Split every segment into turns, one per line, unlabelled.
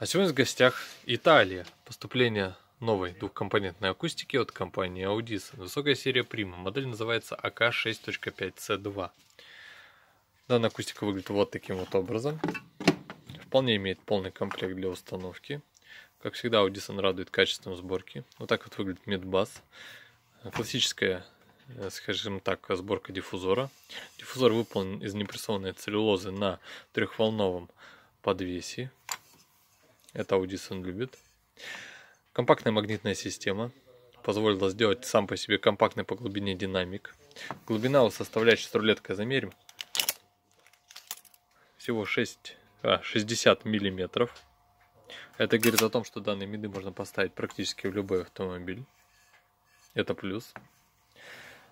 А сегодня в гостях Италия. Поступление новой двухкомпонентной акустики от компании Audis. Высокая серия Prima. Модель называется AK6.5C2. Данная акустика выглядит вот таким вот образом. Вполне имеет полный комплект для установки. Как всегда, Audison радует качеством сборки. Вот так вот выглядит медбас. Классическая, э, скажем так, сборка диффузора. Диффузор выполнен из непрессованной целлюлозы на трехволновом подвесе это Audison любит. Компактная магнитная система позволила сделать сам по себе компактный по глубине динамик. Глубина у составляющей с рулеткой замерим. Всего 6, а, 60 миллиметров. Это говорит о том, что данные миды можно поставить практически в любой автомобиль. Это плюс.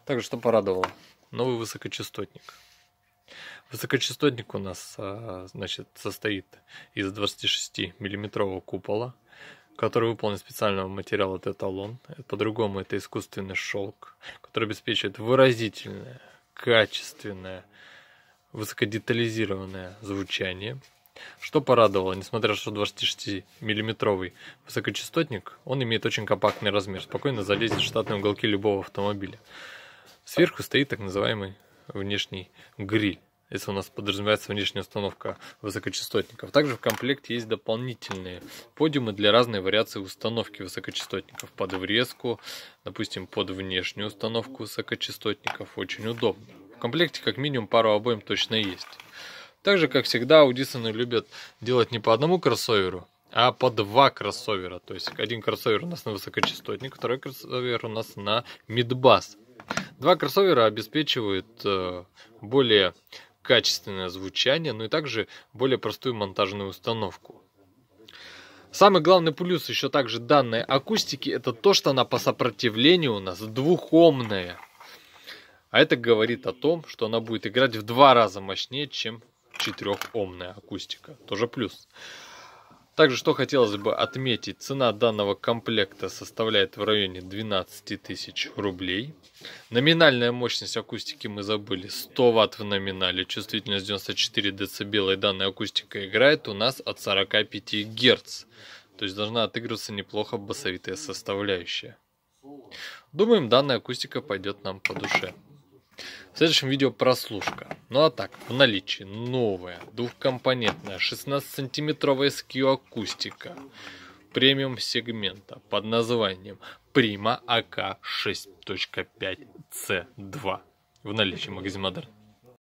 Также что порадовало. Новый высокочастотник. Высокочастотник у нас а, значит, состоит из 26-миллиметрового купола, который выполнен специального материала теталон. По-другому это искусственный шелк, который обеспечивает выразительное, качественное, высокодетализированное звучание. Что порадовало, несмотря на что 26-миллиметровый высокочастотник, он имеет очень компактный размер, спокойно залезет в штатные уголки любого автомобиля. Сверху стоит так называемый внешний гриль если у нас подразумевается внешняя установка высокочастотников. Также в комплекте есть дополнительные подиумы для разной вариации установки высокочастотников под врезку, допустим, под внешнюю установку высокочастотников. Очень удобно. В комплекте как минимум пару обоим точно есть. Также, как всегда, аудисоны любят делать не по одному кроссоверу, а по два кроссовера. То есть один кроссовер у нас на высокочастотник, второй кроссовер у нас на мидбас. Два кроссовера обеспечивают э, более качественное звучание, но ну и также более простую монтажную установку. Самый главный плюс еще также данной акустики это то, что она по сопротивлению у нас двухомная. А это говорит о том, что она будет играть в два раза мощнее, чем четырехомная акустика. Тоже плюс. Также, что хотелось бы отметить, цена данного комплекта составляет в районе 12 тысяч рублей. Номинальная мощность акустики мы забыли, 100 ватт в номинале, чувствительность 94 дБ, и данная акустика играет у нас от 45 Гц. То есть должна отыгрываться неплохо басовитая составляющая. Думаем, данная акустика пойдет нам по душе. В следующем видео прослушка. Ну а так, в наличии новая двухкомпонентная 16-сантиметровая SKU-акустика премиум сегмента под названием Prima AK 6.5 C2 в наличии магазин Модерн.